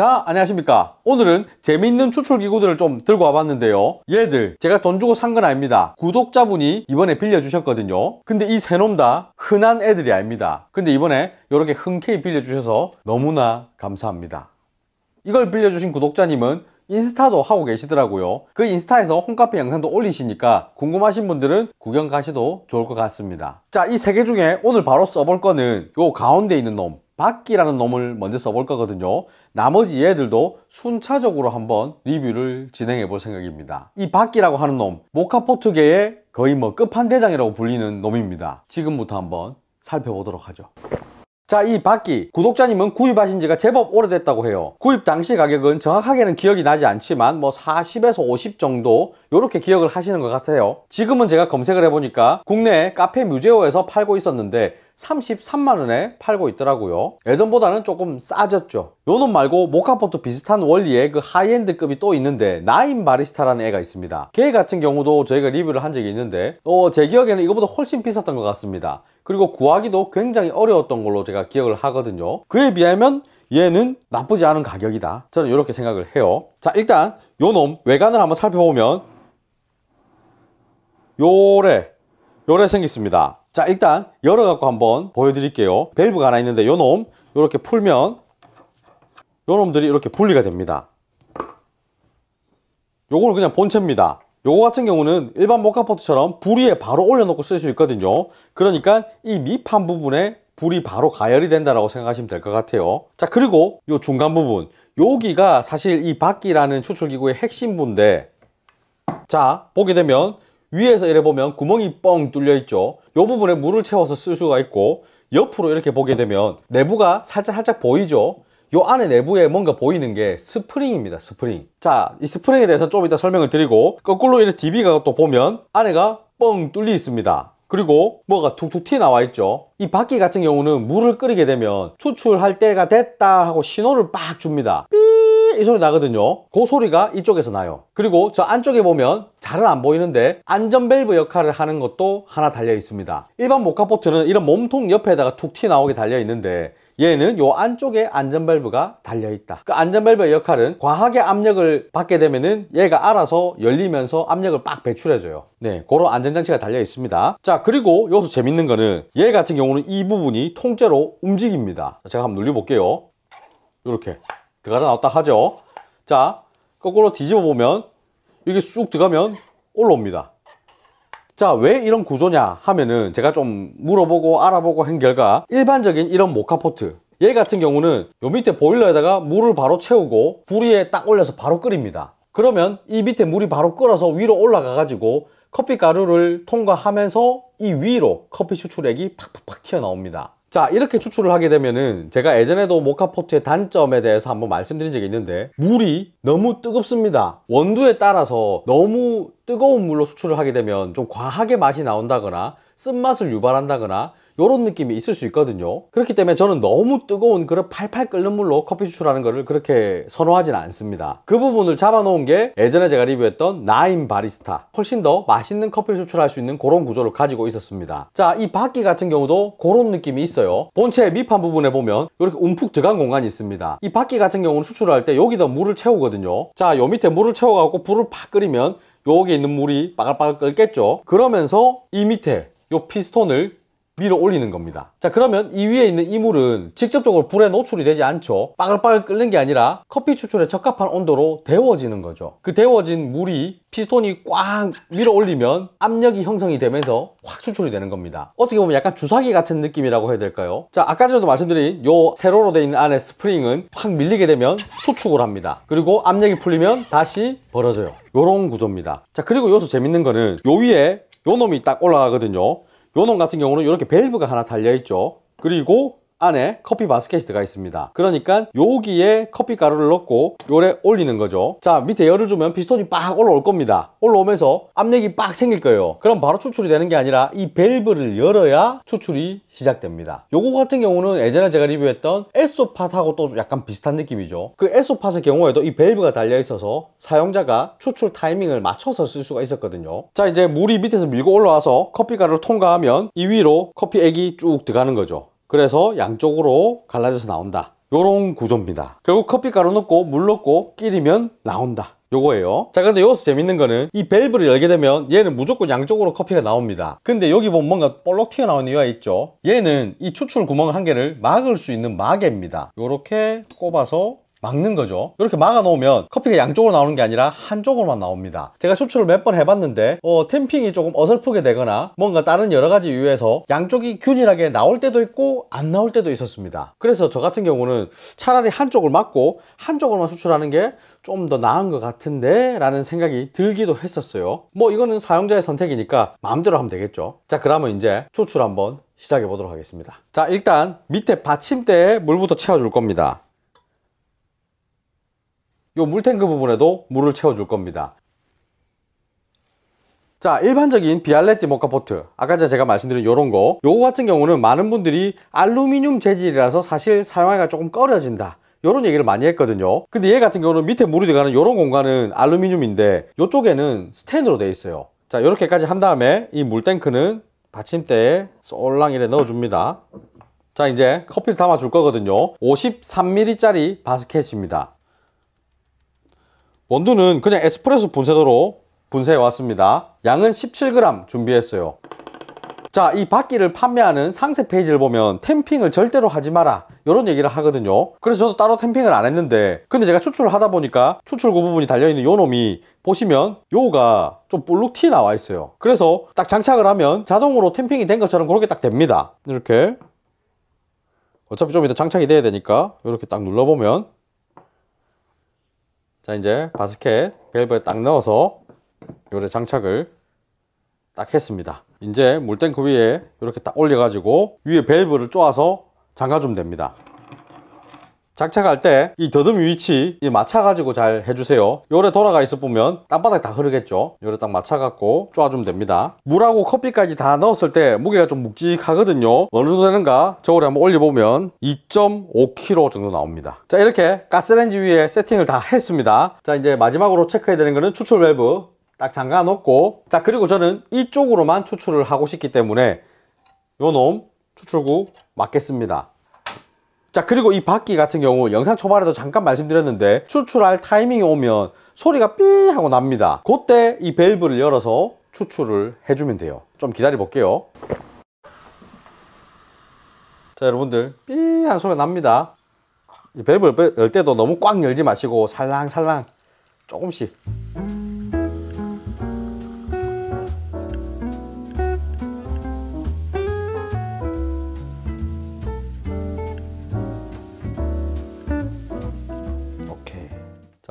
자 안녕하십니까 오늘은 재미있는 추출기구들을 좀 들고 와봤는데요 얘들 제가 돈 주고 산 건 아닙니다 구독자분이 이번에 빌려주셨거든요 근데 이 새놈 다 흔한 애들이 아닙니다 근데 이번에 이렇게 흔쾌히 빌려주셔서 너무나 감사합니다 이걸 빌려주신 구독자님은 인스타도 하고 계시더라고요 그 인스타에서 홈카페 영상도 올리시니까 궁금하신 분들은 구경 가셔도 좋을 것 같습니다 자이 세 개 중에 오늘 바로 써볼 거는 요 가운데 있는 놈 바기라는 놈을 먼저 써볼 거거든요 나머지 얘들도 순차적으로 한번 리뷰를 진행해 볼 생각입니다 이바기라고 하는 놈 모카포트계의 거의 뭐 끝판대장이라고 불리는 놈입니다 지금부터 한번 살펴보도록 하죠 자, 이 바퀴 구독자님은 구입하신 지가 제법 오래됐다고 해요. 구입 당시 가격은 정확하게는 기억이 나지 않지만 뭐 40에서 50 정도 이렇게 기억을 하시는 것 같아요. 지금은 제가 검색을 해보니까 국내 카페 뮤제오에서 팔고 있었는데 33만원에 팔고 있더라고요 예전보다는 조금 싸졌죠 요놈 말고 모카포트 비슷한 원리의 그 하이엔드급이 또 있는데 나인 바리스타라는 애가 있습니다 걔 같은 경우도 저희가 리뷰를 한 적이 있는데 어, 제 기억에는 이거보다 훨씬 비쌌던 것 같습니다 그리고 구하기도 굉장히 어려웠던 걸로 제가 기억을 하거든요 그에 비하면 얘는 나쁘지 않은 가격이다 저는 이렇게 생각을 해요 자 일단 요놈 외관을 한번 살펴보면 요래 요래 생겼습니다 자 일단 열어 갖고 한번 보여드릴게요 밸브가 하나 있는데 요놈 요렇게 풀면 요놈들이 이렇게 분리가 됩니다 요거는 그냥 본체입니다 요거 같은 경우는 일반 모카포트처럼 불 위에 바로 올려놓고 쓸 수 있거든요 그러니까 이 밑판 부분에 불이 바로 가열이 된다라고 생각하시면 될 것 같아요 자 그리고 요 중간 부분 여기가 사실 이 바퀴라는 추출기구의 핵심부인데 자 보게 되면 위에서 이래 보면 구멍이 뻥 뚫려 있죠 이 부분에 물을 채워서 쓸 수가 있고 옆으로 이렇게 보게 되면 내부가 살짝 살짝 보이죠 이 안에 내부에 뭔가 보이는 게 스프링입니다 스프링 자 이 스프링에 대해서 좀 이따 설명을 드리고 거꾸로 이렇게 DB가 또 보면 안에가 뻥 뚫려 있습니다 그리고 뭐가 툭툭 튀어나와 있죠 이 바퀴 같은 경우는 물을 끓이게 되면 추출할 때가 됐다 하고 신호를 빡 줍니다 삐이 소리 나거든요 그 소리가 이쪽에서 나요 그리고 저 안쪽에 보면 잘은 안 보이는데 안전밸브 역할을 하는 것도 하나 달려 있습니다 일반 모카포트는 이런 몸통 옆에다가 툭 튀어나오게 달려 있는데 얘는 요 안쪽에 안전밸브가 달려있다 그 안전밸브의 역할은 과하게 압력을 받게 되면은 얘가 알아서 열리면서 압력을 빡 배출해줘요 네 그런 안전장치가 달려있습니다 자 그리고 여기서 재밌는 거는 얘 같은 경우는 이 부분이 통째로 움직입니다 제가 한번 눌려볼게요 이렇게 들어가다 나왔다 하죠. 자, 거꾸로 뒤집어 보면 이게 쑥 들어가면 올라옵니다. 자, 왜 이런 구조냐 하면은 제가 좀 물어보고 알아보고 한 결과 일반적인 이런 모카포트 얘 같은 경우는 요 밑에 보일러에다가 물을 바로 채우고 불 위에 딱 올려서 바로 끓입니다. 그러면 이 밑에 물이 바로 끓어서 위로 올라가 가지고 커피 가루를 통과하면서 이 위로 커피 추출액이 팍팍팍 튀어나옵니다. 자 이렇게 추출을 하게 되면은 제가 예전에도 모카포트의 단점에 대해서 한번 말씀드린 적이 있는데 물이 너무 뜨겁습니다 원두에 따라서 너무 뜨거운 물로 수출을 하게 되면 좀 과하게 맛이 나온다거나 쓴맛을 유발한다거나 이런 느낌이 있을 수 있거든요 그렇기 때문에 저는 너무 뜨거운 그런 팔팔 끓는 물로 커피 추출하는 것을 그렇게 선호하진 않습니다 그 부분을 잡아놓은 게 예전에 제가 리뷰했던 나인 바리스타 훨씬 더 맛있는 커피를 추출할 수 있는 그런 구조를 가지고 있었습니다 자이 바퀴 같은 경우도 그런 느낌이 있어요 본체의 밑판 부분에 보면 이렇게 움푹 들어간 공간이 있습니다 이 바퀴 같은 경우는 추출할 때 여기다 물을 채우거든요 자 요 밑에 물을 채워갖고 불을 팍 끓이면 여기 있는 물이 빠글빠글 끓겠죠 그러면서 이 밑에 요 피스톤을 밀어 올리는 겁니다 자 그러면 이 위에 있는 이물은 직접적으로 불에 노출이 되지 않죠 빠글빠글 끓는 게 아니라 커피 추출에 적합한 온도로 데워지는 거죠 그 데워진 물이 피스톤이 꽉 밀어 올리면 압력이 형성이 되면서 확 추출이 되는 겁니다 어떻게 보면 약간 주사기 같은 느낌이라고 해야 될까요 자 아까 전에도 말씀드린 요 세로로 돼 있는 안에 스프링은 확 밀리게 되면 수축을 합니다 그리고 압력이 풀리면 다시 벌어져요 요런 구조입니다 자 그리고 여기서 재밌는 거는 요 위에 요 놈이 딱 올라가거든요 요 놈 같은 경우는 이렇게 밸브가 하나 달려 있죠 그리고 안에 커피 바스켓이 들어가 있습니다 그러니까 여기에 커피 가루를 넣고 요래 올리는 거죠 자 밑에 열을 주면 피스톤이 빡 올라올 겁니다 올라오면서 압력이 빡 생길 거예요 그럼 바로 추출이 되는 게 아니라 이 밸브를 열어야 추출이 시작됩니다 요거 같은 경우는 예전에 제가 리뷰했던 에소팟하고 또 약간 비슷한 느낌이죠 그 에소팟의 경우에도 이 밸브가 달려 있어서 사용자가 추출 타이밍을 맞춰서 쓸 수가 있었거든요 자 이제 물이 밑에서 밀고 올라와서 커피 가루를 통과하면 이 위로 커피 액이 쭉 들어가는 거죠 그래서 양쪽으로 갈라져서 나온다 요런 구조입니다 결국 커피가루 넣고 물 넣고 끓이면 나온다 요거예요 자 근데 여기서 재밌는 거는 이 밸브를 열게 되면 얘는 무조건 양쪽으로 커피가 나옵니다 근데 여기 보면 뭔가 볼록 튀어나오는 이유가 있죠 얘는 이 추출 구멍 한 개를 막을 수 있는 마개입니다 요렇게 꼽아서 막는 거죠 이렇게 막아 놓으면 커피가 양쪽으로 나오는 게 아니라 한쪽으로만 나옵니다 제가 추출을 몇 번 해봤는데 어, 템핑이 조금 어설프게 되거나 뭔가 다른 여러 가지 이유에서 양쪽이 균일하게 나올 때도 있고 안 나올 때도 있었습니다 그래서 저 같은 경우는 차라리 한쪽을 막고 한쪽으로만 수출하는 게 좀 더 나은 것 같은데 라는 생각이 들기도 했었어요 뭐 이거는 사용자의 선택이니까 마음대로 하면 되겠죠 자 그러면 이제 추출 한번 시작해 보도록 하겠습니다 자 일단 밑에 받침대에 물부터 채워줄 겁니다 이 물탱크 부분에도 물을 채워줄 겁니다. 자 일반적인 비알레티 모카포트 아까 제가 말씀드린 요런거 요거 같은 경우는 많은 분들이 알루미늄 재질이라서 사실 사용하기가 조금 꺼려진다 요런 얘기를 많이 했거든요 근데 얘 같은 경우는 밑에 물이 들어가는 요런 공간은 알루미늄인데 요쪽에는스탠으로 되어 있어요 자 이렇게까지 한 다음에 이 물탱크는 받침대에 쏠랑 이래 넣어줍니다 자 이제 커피를 담아줄 거거든요 5 3 m m 짜리 바스켓입니다 원두는 그냥 에스프레소 분쇄도로 분쇄해 왔습니다 양은 17g 준비했어요 자, 이 바퀴를 판매하는 상세 페이지를 보면 템핑을 절대로 하지 마라 이런 얘기를 하거든요 그래서 저도 따로 템핑을 안 했는데 근데 제가 추출을 하다 보니까 추출구 부분이 달려있는 요 놈이 보시면 요가 좀블록티 나와 있어요 그래서 딱 장착을 하면 자동으로 템핑이 된 것처럼 그렇게 딱 됩니다 이렇게 어차피 좀 이따 장착이 돼야 되니까 이렇게 딱 눌러보면 자 이제 바스켓 밸브에 딱 넣어서 요래 장착을 딱 했습니다 이제 물탱크 위에 이렇게 딱 올려 가지고 위에 밸브를 쪼아서 잠가 주면 됩니다 장착할 때 이 더듬이 위치 맞춰가지고 잘 해주세요 요래 돌아가 있어 보면 땅바닥 다 흐르겠죠 요래 딱 맞춰갖고 쪼아주면 됩니다 물하고 커피까지 다 넣었을 때 무게가 좀 묵직하거든요 어느 정도 되는가 저울에 한번 올려보면 2.5kg 정도 나옵니다 자 이렇게 가스레인지 위에 세팅을 다 했습니다 자 이제 마지막으로 체크해야 되는 거는 추출 밸브 딱 잠가 놓고 자 그리고 저는 이쪽으로만 추출을 하고 싶기 때문에 요 놈 추출구 맞겠습니다 자 그리고 이 바퀴 같은 경우 영상 초반에도 잠깐 말씀드렸는데 추출할 타이밍이 오면 소리가 삐 하고 납니다 그때 이 밸브를 열어서 추출을 해주면 돼요 좀 기다려 볼게요 자 여러분들 삐 한 소리가 납니다 이 밸브를 열 때도 너무 꽉 열지 마시고 살랑살랑 조금씩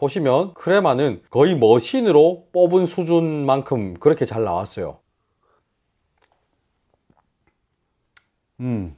보시면 크레마는 거의 머신으로 뽑은 수준만큼 그렇게 잘 나왔어요. 음.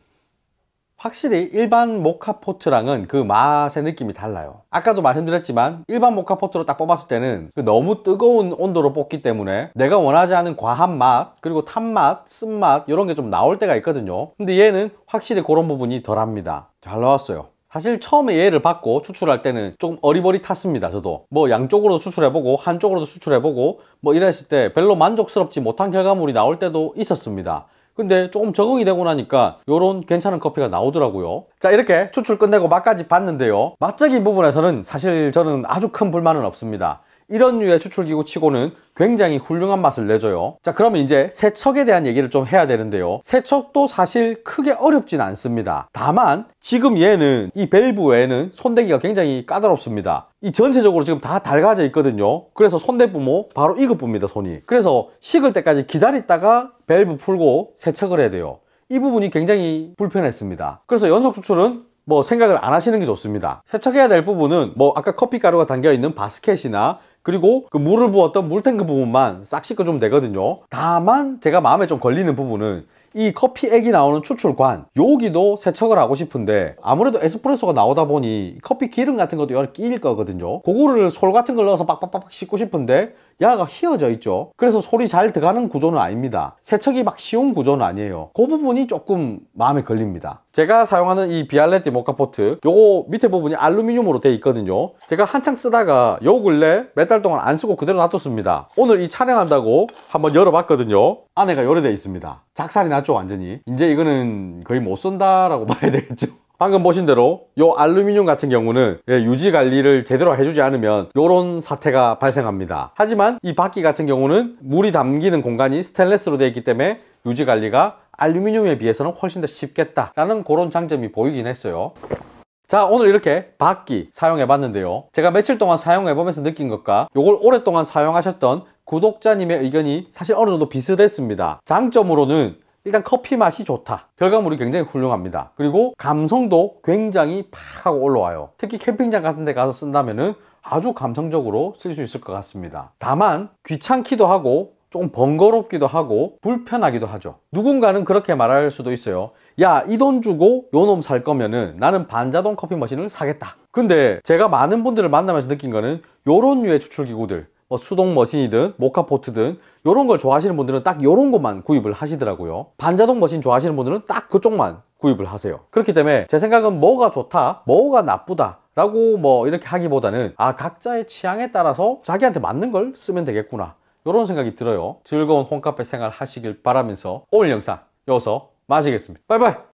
확실히 일반 모카 포트랑은 그 맛의 느낌이 달라요 아까도 말씀드렸지만 일반 모카 포트로 딱 뽑았을 때는 그 너무 뜨거운 온도로 뽑기 때문에 내가 원하지 않은 과한 맛 그리고 탄맛, 쓴맛 이런 게 좀 나올 때가 있거든요 근데 얘는 확실히 그런 부분이 덜합니다 잘 나왔어요 사실 처음에 예를 받고 추출할 때는 조금 어리버리탔습니다 저도 뭐 양쪽으로 수출해보고 한쪽으로도 수출해보고 뭐 이랬을 때 별로 만족스럽지 못한 결과물이 나올 때도 있었습니다 근데 조금 적응이 되고 나니까 요런 괜찮은 커피가 나오더라고요 자 이렇게 추출 끝내고 맛까지 봤는데요 맛적인 부분에서는 사실 저는 아주 큰 불만은 없습니다 이런 류의 추출기구 치고는 굉장히 훌륭한 맛을 내줘요 자 그러면 이제 세척에 대한 얘기를 좀 해야 되는데요 세척도 사실 크게 어렵진 않습니다 다만 지금 얘는 이 밸브 외 에는 손대기가 굉장히 까다롭습니다 이 전체적으로 지금 다 달가져 있거든요 그래서 손대부모 바로 이것뿐입니다 손이 그래서 식을 때까지 기다리다가 밸브 풀고 세척을 해야 돼요 이 부분이 굉장히 불편했습니다 그래서 연속 추출은 뭐 생각을 안 하시는 게 좋습니다 세척해야 될 부분은 뭐 아까 커피가루가 담겨있는 바스켓이나 그리고 그 물을 부었던 물탱크 부분만 싹 씻어주면 되거든요 다만 제가 마음에 좀 걸리는 부분은 이 커피액이 나오는 추출관 여기도 세척을 하고 싶은데 아무래도 에스프레소가 나오다 보니 커피 기름 같은 것도 여기 끼일 거거든요 그거를 솔 같은 걸 넣어서 빡빡빡 씻고 싶은데 야가 휘어져 있죠 그래서 소리 잘 들어가는 구조는 아닙니다 세척이 막 쉬운 구조는 아니에요 그 부분이 조금 마음에 걸립니다 제가 사용하는 이 비알레티 모카포트 요거 밑에 부분이 알루미늄으로 되어 있거든요 제가 한창 쓰다가 요 근래 몇 달 동안 안 쓰고 그대로 놔뒀습니다 오늘 이 촬영한다고 한번 열어봤거든요 안에가 열어 되어 있습니다 작살이 났죠 완전히 이제 이거는 거의 못 쓴다라고 봐야 되겠죠 방금 보신 대로 이 알루미늄 같은 경우는 예, 유지 관리를 제대로 해주지 않으면 이런 사태가 발생합니다 하지만 이 바퀴 같은 경우는 물이 담기는 공간이 스테레스로 되어 있기 때문에 유지 관리가 알루미늄에 비해서는 훨씬 더 쉽겠다라는 그런 장점이 보이긴 했어요 자 오늘 이렇게 바퀴 사용해 봤는데요 제가 며칠 동안 사용해 보면서 느낀 것과 이걸 오랫동안 사용하셨던 구독자님의 의견이 사실 어느 정도 비슷했습니다 장점으로는 일단 커피 맛이 좋다 결과물이 굉장히 훌륭합니다 그리고 감성도 굉장히 팍 하고 올라와요 특히 캠핑장 같은 데 가서 쓴다면 은 아주 감성적으로 쓸 수 있을 것 같습니다 다만 귀찮기도 하고 조금 번거롭기도 하고 불편하기도 하죠 누군가는 그렇게 말할 수도 있어요 야 이 돈 주고 요놈 살 거면은 나는 반자동 커피 머신을 사겠다 근데 제가 많은 분들을 만나면서 느낀 거는 요런 류의 추출기구들 뭐 수동 머신이든 모카포트든 이런 걸 좋아하시는 분들은 딱 이런 것만 구입을 하시더라고요 반자동 머신 좋아하시는 분들은 딱 그쪽만 구입을 하세요 그렇기 때문에 제 생각은 뭐가 좋다 뭐가 나쁘다 라고 뭐 이렇게 하기보다는 아 각자의 취향에 따라서 자기한테 맞는 걸 쓰면 되겠구나 이런 생각이 들어요 즐거운 홈카페 생활 하시길 바라면서 오늘 영상 여기서 마치겠습니다 바이바이